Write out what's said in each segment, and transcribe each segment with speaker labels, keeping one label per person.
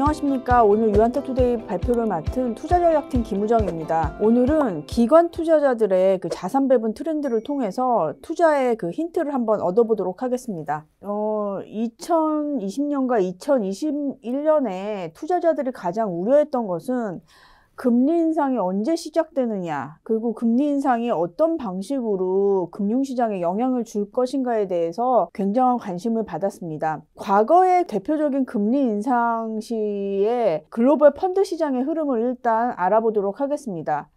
Speaker 1: 안녕하십니까. 오늘 유한타투데이 발표를 맡은 투자전략팀 김우정입니다. 오늘은 기관 투자자들의 그 자산 배분 트렌드를 통해서 투자의 그 힌트를 한번 얻어보도록 하겠습니다. 어, 2020년과 2021년에 투자자들이 가장 우려했던 것은 금리 인상이 언제 시작되느냐, 그리고 금리 인상이 어떤 방식으로 금융시장에 영향을 줄 것인가에 대해서 굉장한 관심을 받았습니다. 과거의 대표적인 금리 인상 시에 글로벌 펀드 시장의 흐름을 일단 알아보도록 하겠습니다.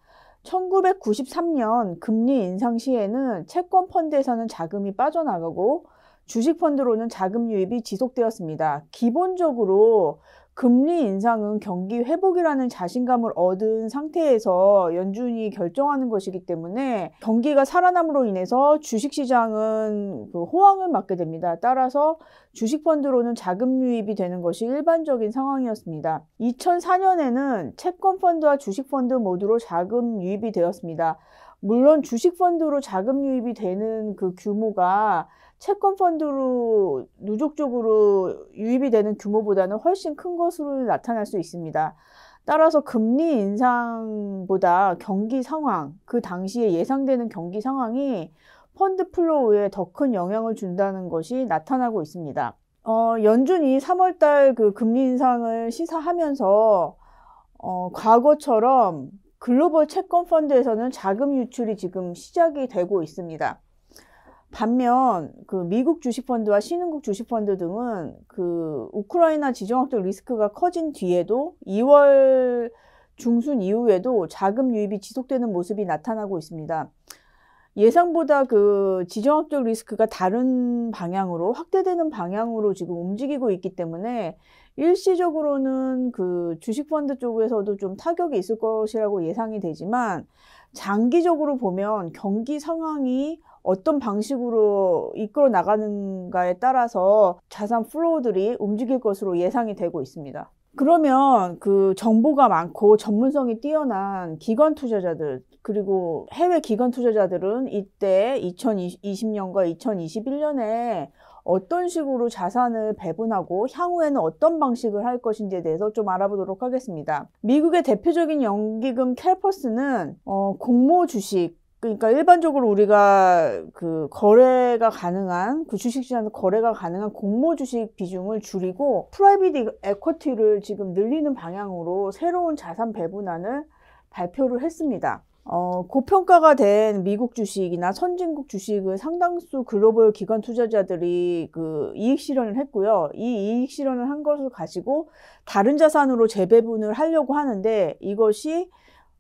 Speaker 1: 1993년 금리 인상 시에는 채권 펀드에서는 자금이 빠져나가고 주식 펀드로는 자금 유입이 지속되었습니다. 기본적으로 금리 인상은 경기 회복이라는 자신감을 얻은 상태에서 연준이 결정하는 것이기 때문에 경기가 살아남으로 인해서 주식시장은 그 호황을 맞게 됩니다. 따라서 주식펀드로는 자금 유입이 되는 것이 일반적인 상황이었습니다. 2004년에는 채권펀드와 주식펀드 모두로 자금 유입이 되었습니다. 물론 주식펀드로 자금 유입이 되는 그 규모가 채권 펀드로 누적적으로 유입이 되는 규모보다는 훨씬 큰 것으로 나타날 수 있습니다. 따라서 금리 인상보다 경기 상황, 그 당시에 예상되는 경기 상황이 펀드 플로우에 더 큰 영향을 준다는 것이 나타나고 있습니다. 어, 연준이 3월달 그 금리 인상을 시사하면서 어, 과거처럼 글로벌 채권 펀드에서는 자금 유출이 지금 시작이 되고 있습니다. 반면 그 미국 주식펀드와 신흥국 주식펀드 등은 그 우크라이나 지정학적 리스크가 커진 뒤에도 2월 중순 이후에도 자금 유입이 지속되는 모습이 나타나고 있습니다. 예상보다 그 지정학적 리스크가 다른 방향으로 확대되는 방향으로 지금 움직이고 있기 때문에 일시적으로는 그 주식펀드 쪽에서도 좀 타격이 있을 것이라고 예상이 되지만 장기적으로 보면 경기 상황이 어떤 방식으로 이끌어 나가는가에 따라서 자산 플로우들이 움직일 것으로 예상이 되고 있습니다. 그러면 그 정보가 많고 전문성이 뛰어난 기관 투자자들 그리고 해외 기관 투자자들은 이때 2020년과 2021년에 어떤 식으로 자산을 배분하고 향후에는 어떤 방식을 할 것인지에 대해서 좀 알아보도록 하겠습니다. 미국의 대표적인 연기금 캘퍼스는 어, 공모 주식 그러니까 일반적으로 우리가 그 거래가 가능한 그 주식시장에서 거래가 가능한 공모 주식 비중을 줄이고 프라이빗 에쿼티를 지금 늘리는 방향으로 새로운 자산 배분안을 발표를 했습니다. 어, 고평가가 된 미국 주식이나 선진국 주식은 상당수 글로벌 기관 투자자들이 그 이익 실현을 했고요. 이 이익 실현을 한 것을 가지고 다른 자산으로 재배분을 하려고 하는데 이것이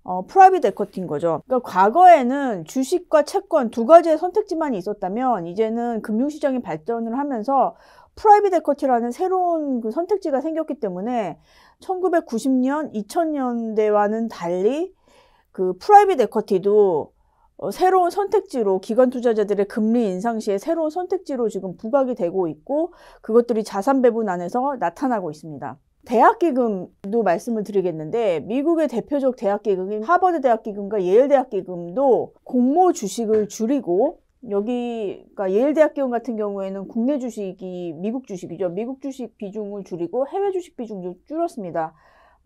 Speaker 1: 어, 프라이빗 에커티인 거죠. 그러니까 과거에는 주식과 채권 두 가지의 선택지만 있었다면 이제는 금융시장이 발전을 하면서 프라이빗 에커티라는 새로운 그 선택지가 생겼기 때문에 1990년, 2000년대와는 달리 그 프라이빗 에쿼티도 어, 새로운 선택지로 기관 투자자들의 금리 인상 시에 새로운 선택지로 지금 부각이 되고 있고 그것들이 자산 배분 안에서 나타나고 있습니다. 대학기금도 말씀을 드리겠는데 미국의 대표적 대학기금인 하버드 대학기금과 예일 대학기금도 공모 주식을 줄이고 여기 그러니까 예일 대학기금 같은 경우에는 국내 주식이 미국 주식이죠. 미국 주식 비중을 줄이고 해외 주식 비중도 줄었습니다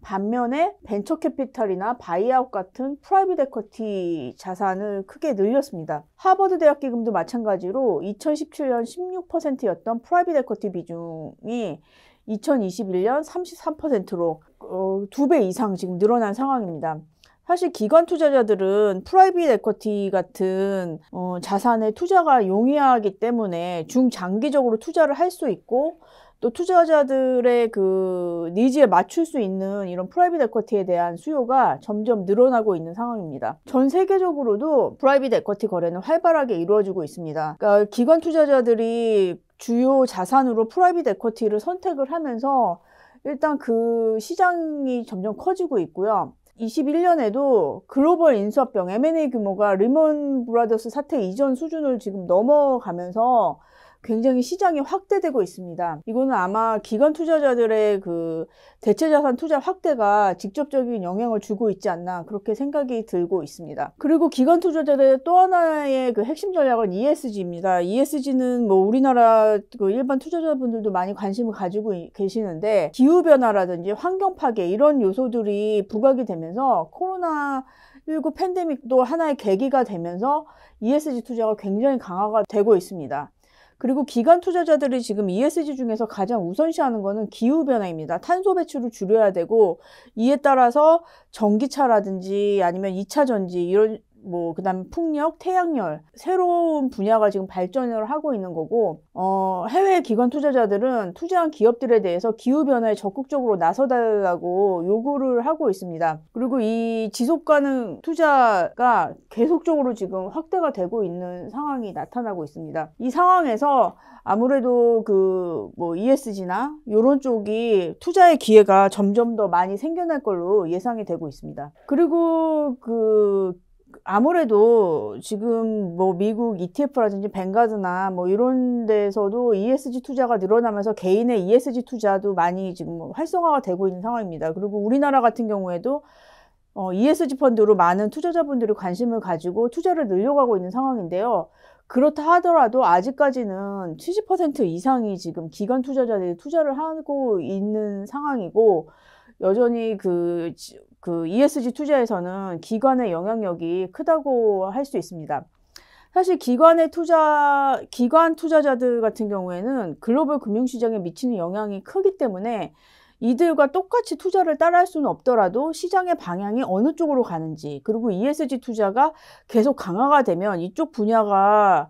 Speaker 1: 반면에 벤처캐피털이나 바이아웃 같은 프라이빗 에쿼티 자산을 크게 늘렸습니다. 하버드 대학 기금도 마찬가지로 2017년 16%였던 프라이빗 에쿼티 비중이 2021년 33%로 어, 2배 이상 지금 늘어난 상황입니다. 사실 기관 투자자들은 프라이빗 에쿼티 같은 어, 자산에 투자가 용이하기 때문에 중장기적으로 투자를 할 수 있고 또 투자자들의 그 니즈에 맞출 수 있는 이런 프라이빗 에쿼티에 대한 수요가 점점 늘어나고 있는 상황입니다. 전 세계적으로도 프라이빗 에쿼티 거래는 활발하게 이루어지고 있습니다. 그러니까 기관 투자자들이 주요 자산으로 프라이빗 에쿼티를 선택을 하면서 일단 그 시장이 점점 커지고 있고요. 21년에도 글로벌 인수합병 M&A 규모가 리먼 브라더스 사태 이전 수준을 지금 넘어가면서 굉장히 시장이 확대되고 있습니다. 이거는 아마 기관 투자자들의 그 대체 자산 투자 확대가 직접적인 영향을 주고 있지 않나 그렇게 생각이 들고 있습니다. 그리고 기관 투자자들의 또 하나의 그 핵심 전략은 ESG입니다. ESG는 뭐 우리나라 그 일반 투자자분들도 많이 관심을 가지고 계시는데 기후 변화라든지 환경 파괴 이런 요소들이 부각이 되면서 코로나 19 팬데믹도 하나의 계기가 되면서 ESG 투자가 굉장히 강화가 되고 있습니다. 그리고 기관 투자자들이 지금 ESG 중에서 가장 우선시하는 거는 기후 변화입니다. 탄소 배출을 줄여야 되고 이에 따라서 전기차라든지 아니면 이차 전지 이런 뭐 그다음 풍력, 태양열 새로운 분야가 지금 발전을 하고 있는 거고 어, 해외 기관 투자자들은 투자한 기업들에 대해서 기후 변화에 적극적으로 나서달라고 요구를 하고 있습니다. 그리고 이 지속 가능 투자가 계속적으로 지금 확대가 되고 있는 상황이 나타나고 있습니다. 이 상황에서 아무래도 그 뭐 ESG나 이런 쪽이 투자의 기회가 점점 더 많이 생겨날 걸로 예상이 되고 있습니다. 그리고 그 아무래도 지금 뭐 미국 ETF라든지 뱅가드나 뭐 이런 데서도 ESG 투자가 늘어나면서 개인의 ESG 투자도 많이 지금 뭐 활성화가 되고 있는 상황입니다. 그리고 우리나라 같은 경우에도 어, ESG 펀드로 많은 투자자분들이 관심을 가지고 투자를 늘려가고 있는 상황인데요. 그렇다 하더라도 아직까지는 70% 이상이 지금 기관 투자자들이 투자를 하고 있는 상황이고 여전히 그, 그 ESG 투자에서는 기관의 영향력이 크다고 할 수 있습니다. 사실 기관의 투자, 기관 투자자들 같은 경우에는 글로벌 금융시장에 미치는 영향이 크기 때문에 이들과 똑같이 투자를 따라할 수는 없더라도 시장의 방향이 어느 쪽으로 가는지 그리고 ESG 투자가 계속 강화가 되면 이쪽 분야가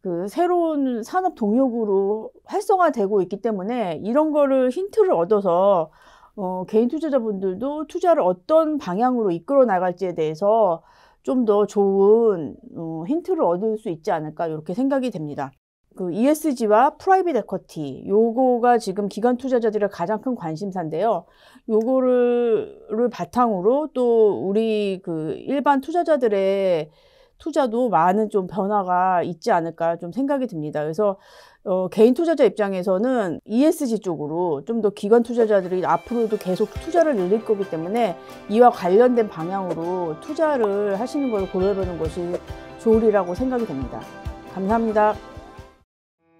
Speaker 1: 그 새로운 산업 동력으로 활성화되고 있기 때문에 이런 거를 힌트를 얻어서 어, 개인 투자자분들도 투자를 어떤 방향으로 이끌어 나갈지에 대해서 좀 더 좋은 어, 힌트를 얻을 수 있지 않을까 이렇게 생각이 됩니다. 그 ESG와 프라이빗 에쿼티 요거가 지금 기관 투자자들의 가장 큰 관심사인데요. 요거를 바탕으로 또 우리 그 일반 투자자들의 투자도 많은 좀 변화가 있지 않을까 좀 생각이 듭니다. 그래서 어, 개인 투자자 입장에서는 ESG 쪽으로 좀 더 기관 투자자들이 앞으로도 계속 투자를 늘릴 거기 때문에 이와 관련된 방향으로 투자를 하시는 걸 고려해보는 것이 좋으리라고 생각이 됩니다. 감사합니다.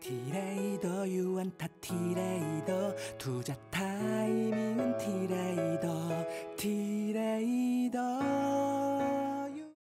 Speaker 1: 디레이더 유안타 디레이더 투자 타이밍은 디레이더 디레이더